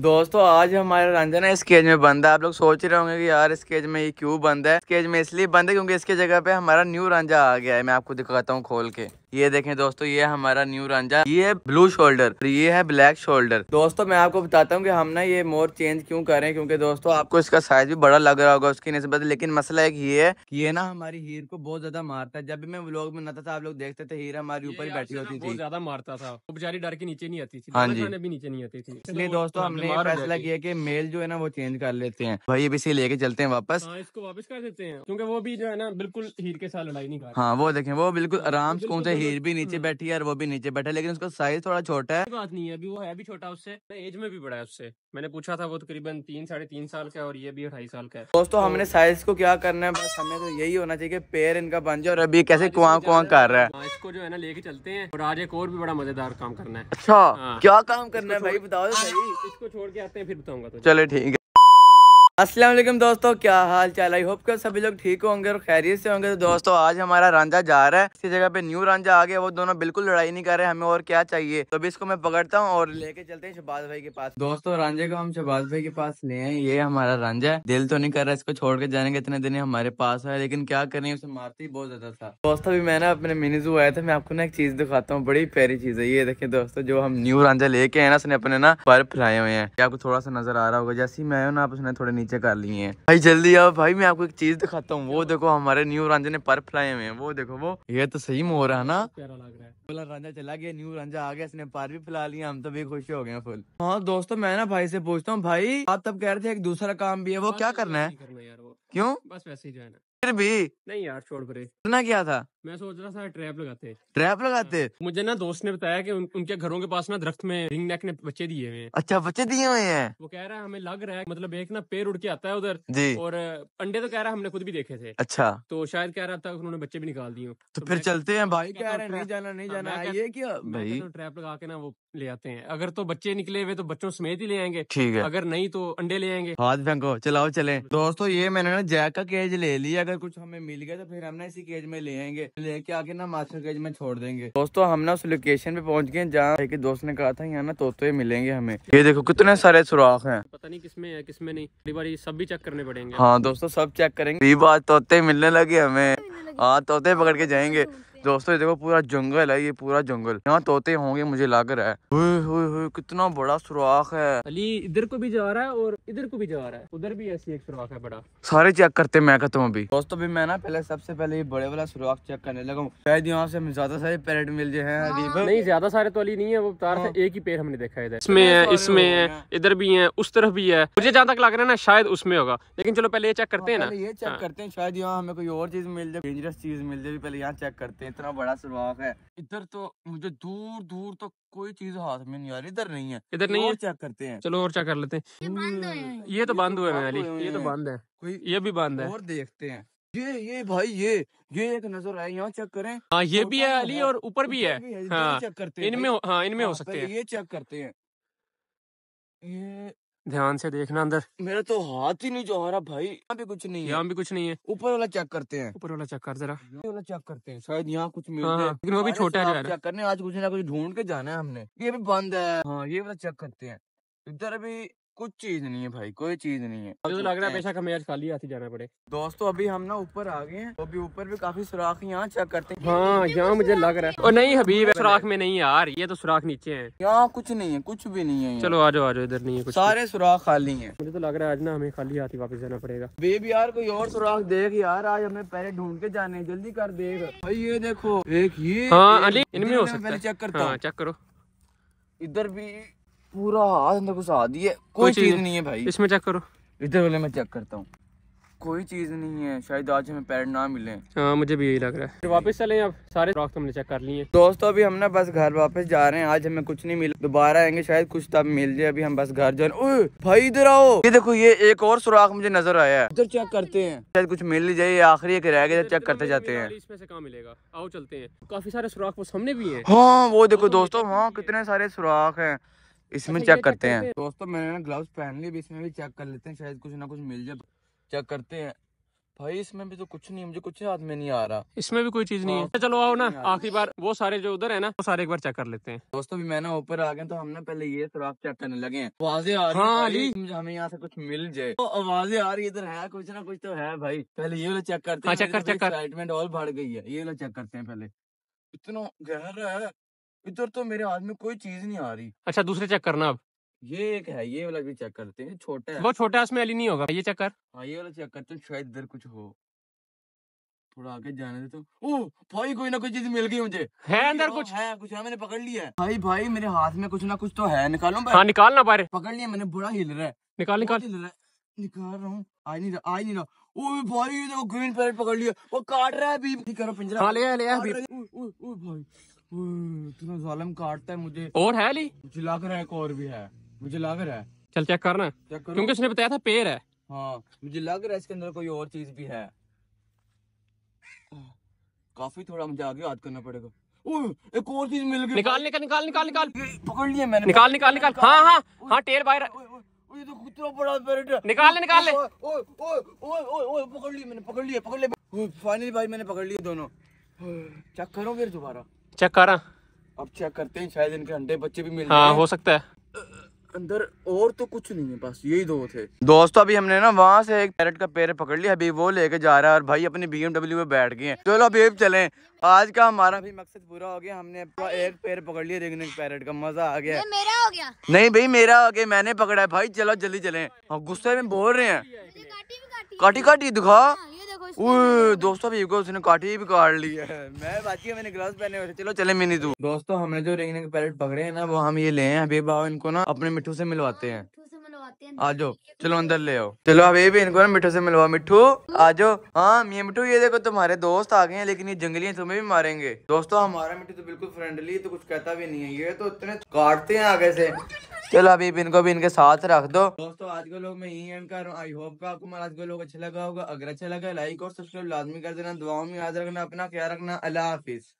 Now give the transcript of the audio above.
दोस्तों आज हमारा रंजन है इस केज में बंद है आप लोग सोच रहे होंगे कि यार इस केज में ये क्यों बंद है इस केज में इसलिए बंद है क्योंकि इसके जगह पे हमारा न्यू रंजा आ गया है मैं आपको दिखाता हूँ खोल के ये देखें दोस्तों ये हमारा न्यू रंजा ये ब्लू शोल्डर ये है ब्लैक शोल्डर दोस्तों मैं आपको बताता हूँ कि हम ना ये मोर चेंज क्यों कर रहे हैं क्योंकि दोस्तों आपको इसका साइज भी बड़ा लग रहा होगा उसकी नस्बत लेकिन मसला एक ये है कि ये ना हमारी हीर को बहुत ज्यादा मारता है जब भी मैं व्लॉग में नाता था आप लोग देखते थे हीर हमारी ऊपर ही बैठी होती थी ज्यादा मारता था वो बेचारी डर के नीचे नहीं आती थी हाँ जी भी नीचे नहीं आती थी इसलिए दोस्तों तो हमने फैसला किया की मेल जो है ना वो चेंज कर लेते हैं भाई अभी इसे लेके चलते हैं वापस हाँ, इसको वापस कर देते हैं क्योंकि वो भी जो है ना बिल्कुल हीर के साथ लड़ाई नहीं हाँ वो देखे वो बिल्कुल हाँ, आराम से से मतलब हीर भी नीचे हम्म। बैठी है और वो भी नीचे बैठा है लेकिन उसका साइज थोड़ा छोटा है बात नहीं है अभी वो है भी छोटा उससे एज में भी बड़ा है उससे मैंने पूछा था वो तकरीबन तीन साढ़े तीन साल का और ये भी अठाई साल का है दोस्तों हमने साइज को क्या करना है बस हमें तो यही होना चाहिए पेड़ इनका बन जाए और अभी हाँ, कैसे कुआ कुआ कर रहा है हाँ, इसको जो है ना लेके चलते हैं और आज एक और भी बड़ा मजेदार काम करना है अच्छा हाँ। क्या काम करना है भाई बताओ तो सही इसको छोड़ के आते हैं फिर बताऊंगा चले ठीक है असलम दोस्तों क्या हाल चाल आई होप कर सभी लोग ठीक होंगे और खैरियत से होंगे तो दोस्तों आज हमारा रांझा जा रहा है इसी जगह पे न्यू रांझा आ गया वो दोनों बिल्कुल लड़ाई नहीं कर रहे हमें और क्या चाहिए तो अभी इसको मैं पकड़ता हूँ और लेके चलते हैं शबाज भाई के पास दोस्तों रांझे को हम शबाज भाई के पास ले आए ये हमारा रांझा है दिल तो नहीं कर रहा इसको छोड़ के जाने के इतने दिन हमारे पास है लेकिन क्या करें उसे मारती बहुत ज्यादा था दोस्तों अभी मैं ना अपने जू आया था मैं आपको ना एक चीज दिखाता हूँ बड़ी प्यारी चीज है ये देखे दोस्तों जो हम न्यू रांझा लेके आए ना उसने अपने ना पर फैलाए हुए हैं आपको थोड़ा सा नजर आ रहा होगा जैसे ही मैं ना आप उसने थोड़े नीचे कर लिए हैं भाई जल्दी आओ भाई मैं आपको एक चीज दिखाता हूँ वो देखो हमारे न्यू रांझे ने पर फैलाए हुए हैं वो देखो वो ये तो सही मोर हो रहा है ना बोला रांझा चला गया न्यू रांझा आ गया इसने पार भी फैला लिया हम तो भी खुश हो गए फुल हाँ दोस्तों मैं ना भाई से पूछता हूँ भाई आप तब कह रहे थे एक दूसरा काम भी है वो हाँ, क्या तो करना है क्यों बस वैसे ही जो है ना फिर भी नहीं यार छोड़ करना इतना क्या था मैं सोच रहा था ट्रैप लगाते ट्रैप लगाते हाँ। मुझे ना दोस्त ने बताया कि उन, उनके घरों के पास ना दरख्त में रिंग नेक ने बच्चे दिए हुए हैं अच्छा बच्चे दिए हुए हैं वो कह रहा है हमें लग रहा है मतलब एक ना पेड़ उड़ के आता है उधर जी और अंडे तो कह रहा है हमने खुद भी देखे थे अच्छा तो शायद कह रहा था उन्होंने बच्चे भी निकाल दिए तो, तो फिर चलते हैं भाई कह रहे नहीं जाना नहीं हाँ, जाना ये क्या भाई ट्रैप लगा के ना वो ले आते हैं अगर तो बच्चे निकले हुए तो बच्चों समेत ही ले आएंगे ठीक है अगर नहीं तो अंडे ले आएंगे हाथ फेंको चलाओ चले दोस्तों ये मैंने ना जैक का केज ले लिया अगर कुछ हमें मिल गया तो फिर हम ना इसी केज में ले आएंगे लेके आके ना मास्टर केज में छोड़ देंगे दोस्तों हम ना उस लोकेशन पे पहुंच गए जहाँ एक दोस्त ने कहा था यहाँ ना तोते मिलेंगे हमें ये देखो कितने सारे सुराख हैं पता नहीं किसमें है किसमें नहीं बार सब भी चेक करने पड़ेंगे हाँ दोस्तों सब चेक करेंगे तोते मिलने लगे हमें हाँ तोते पकड़ के जाएंगे दोस्तों ये देखो पूरा जंगल है ये पूरा जंगल यहाँ तोते होंगे मुझे लग रहा है हुए, हुए, हुए, कितना बड़ा सुराख है अली इधर को भी जा रहा है और इधर को भी जा रहा है उधर भी ऐसी एक सुराख है बड़ा सारे चेक करते मैं कहता हूँ अभी दोस्तों भी मैं ना पहले सबसे पहले ये बड़े वाला सुराख चेक करने लगा हूँ शायद यहाँ से हमें ज्यादा सारे पैरेट मिल जाए हैं हाँ। नहीं ज्यादा सारे तो अली नहीं है वो तार से हाँ। एक ही पेड़ हमने देखा इधर इसमें है इसमें है इधर भी है उस तरफ भी है मुझे जहाँ तक लग रहा है ना शायद उसमें होगा लेकिन चलो पहले ये चेक करते हाँ, हैं ना ये चेक करते हैं शायद यहाँ हमें कोई और चीज मिल जाए डेंजरस चीज मिल जाए पहले यहाँ चेक करते हैं इतना बड़ा सुराख है इधर तो मुझे दूर दूर तक तो कोई चीज हाथ में नहीं आ रही इधर नहीं है इधर नहीं है चेक करते हैं चलो और चेक कर लेते हैं ये तो बंद हुए हैं अली ये तो, तो, तो बंद है कोई ये भी बंद है और देखते हैं ये ये भाई ये ये एक नजर आए यहाँ चेक करें हाँ ये भी है अली और ऊपर भी है हाँ इनमें हाँ इनमें हो हाँ, सकते हैं ये चेक करते हैं ये ध्यान से देखना अंदर मेरा तो हाथ ही नहीं जा रहा भाई यहाँ भी कुछ नहीं है यहाँ भी कुछ नहीं है ऊपर वाला चेक करते हैं ऊपर वाला चेक कर जरा वाला चेक करते हैं शायद यहाँ कुछ मिलते हाँ, हाँ, लेकिन वो भी छोटा है चेक करने आज कुछ ना कुछ ढूंढ के जाना है हमने ये भी बंद है हाँ ये वाला चेक करते हैं इधर अभी कुछ चीज नहीं है भाई कोई चीज नहीं है मुझे तो लग रहा है बेशक हमें आज खाली हाथी जाना पड़े दोस्तों अभी हम ना ऊपर आ गए हैं तो अभी ऊपर भी काफी सुराख यहाँ चेक करते हैं हाँ यहाँ मुझे लग रहा है और नहीं हबीब सुराख में नहीं यार ये तो सुराख नीचे है यहाँ कुछ नहीं है कुछ भी नहीं है चलो आज आज इधर नहीं है कुछ सारे सुराख खाली है मुझे तो लग रहा है आज ना हमें खाली हाथी वापस जाना पड़ेगा बेबी यार कोई और सुराख देख यार आज हमें पहले ढूंढ के जाने जल्दी कर देख भाई ये देखो एक ये हाँ अली इनमें चेक करता चेक हाँ, करो इधर भी पूरा हाथ अंदर घुसा दिए है कोई चीज नहीं है भाई इसमें चेक करो इधर वाले में चेक करता हूँ कोई चीज नहीं है शायद आज हमें पैर ना मिले हाँ मुझे भी यही लग रहा है वापस चले अब सारे रॉक हमने चेक कर लिए दोस्तों अभी हम ना बस घर वापस जा रहे हैं आज हमें कुछ नहीं मिला दोबारा आएंगे शायद कुछ तब मिल जाए अभी हम बस घर जा रहे हैं भाई इधर आओ ये देखो ये एक और सुराख मुझे नजर आया है इधर चेक करते हैं शायद कुछ मिल जाए आखिरी एक रह गया चेक करते जाते हैं इसमें से कहाँ मिलेगा आओ चलते हैं काफी सारे सुराख वो सामने भी है हाँ वो देखो दोस्तों हाँ कितने सारे सुराख है इसमें अच्छा, चेक करते हैं दोस्तों मैंने ग्लव पहन लिए इसमें भी चेक कर लेते हैं शायद कुछ ना कुछ मिल जाए चेक करते हैं भाई इसमें भी तो कुछ नहीं मुझे कुछ हाथ में नहीं आ रहा इसमें भी कोई चीज नहीं है हाँ। अच्छा, चलो आओ ना आखिरी बार वो सारे जो उधर है ना वो सारे एक बार चेक कर लेते हैं दोस्तों भी मैंने ऊपर आ गए तो हमने पहले ये सुराख चेक करने लगे हैं आवाजें आ रही हाँ, हमें यहाँ से कुछ मिल जाए तो आवाजें आ रही इधर है कुछ ना कुछ तो है भाई पहले ये चेक करते हाँ, हैं एक्साइटमेंट और तो बढ़ गई है ये लोग चेक करते हैं पहले इतना गहरा है इधर तो मेरे हाथ में कोई चीज नहीं आ रही अच्छा दूसरे चेक करना अब ये एक है ये वाला भी चेक करते हैं छोटा है वो छोटा है उसमें अली नहीं होगा ये चेक कर हाँ ये वाला चेक करते तो हैं शायद इधर कुछ हो थोड़ा आगे जाने दे तो ओ भाई कोई ना कोई चीज मिल गई मुझे है अंदर कुछ है कुछ है हाँ, मैंने पकड़ लिया है भाई भाई मेरे हाथ में कुछ ना कुछ तो है निकालो हाँ निकाल ना पारे पकड़ लिया मैंने बुरा हिल रहा है निकाल निकाल हिल रहा है निकाल रहा हूँ आज नहीं रहा आज नहीं रहा ओ भाई ये देखो ग्रीन पैरेट पकड़ लिया वो काट रहा है बीप करो पिंजरा हाँ, ले ले भाई इतना जालम काटता है मुझे और है ली मुझे लग रहा है एक और भी है मुझे लग रहा है चल चेक करना चेक करो क्योंकि उसने बताया था पेड़ है हाँ मुझे लग रहा है इसके अंदर कोई और चीज भी है काफी थोड़ा मुझे आगे याद करना पड़ेगा एक और चीज मिल गई निकाल निकाल निकाल निकाल निकाल पकड़ लिया मैंने निकाल निकाल निकाल हाँ हाँ हाँ टेर बाहर ये तो कुत्ता बड़ा पेरेट निकाल निकाल ले पकड़ लिया मैंने पकड़ लिया पकड़ लिया फाइनली भाई मैंने पकड़ लिया दोनों चेक करो फिर दोबारा चेक करा अब चेक करते हैं शायद इनके अंडे बच्चे भी मिल हाँ हो सकता है अंदर और तो कुछ नहीं है बस यही दो थे दोस्तों अभी हमने ना वहाँ से एक पैरट का पेड़ पकड़ लिया अभी वो लेके जा रहा है और भाई अपनी बी एमडब्ल्यू में बैठ गए चलो अभी चले आज का हमारा भी मकसद पूरा हो गया हमने एक पेड़ पकड़ लिया रेगने पैरट का मजा आ गया मेरा हो गया नहीं भाई मेरा हो गया मैंने पकड़ा है भाई चलो जल्दी चले गुस्से में बोल रहे हैं काटी काटी दिखा हाँ, दोस्तों अभी उसने काटी भी काट ली है मैं बाकी मैंने ग्लव्स पहने हुए चलो चले नहीं तू दोस्तों हमने जो रेंगने के पैरेट पकड़े हैं ना वो हम ये ले हैं अभी भाव इनको ना अपने हाँ, मिठू से मिलवाते हैं आ जाओ चलो अंदर ले आओ चलो अब ये भी इनको ना मिठू से मिलवा मिठू आ जाओ हाँ ये मिठू ये देखो तुम्हारे दोस्त आ गए हैं लेकिन ये जंगली हैं तुम्हें भी मारेंगे दोस्तों हमारा मिठू तो बिल्कुल फ्रेंडली तो कुछ कहता भी नहीं है ये तो इतने काटते हैं आगे से चलो अभी इनको भी इनके साथ रख दो दोस्तों आज के लोग मैं यही एंड कर रहा हूँ आई होप का आपको आज का लोग अच्छा लगा होगा अगर अच्छा लगा लाइक और सब्सक्राइब लाजमी कर देना दुआओं में याद रखना अपना क्या रखना अल्लाह हाफिज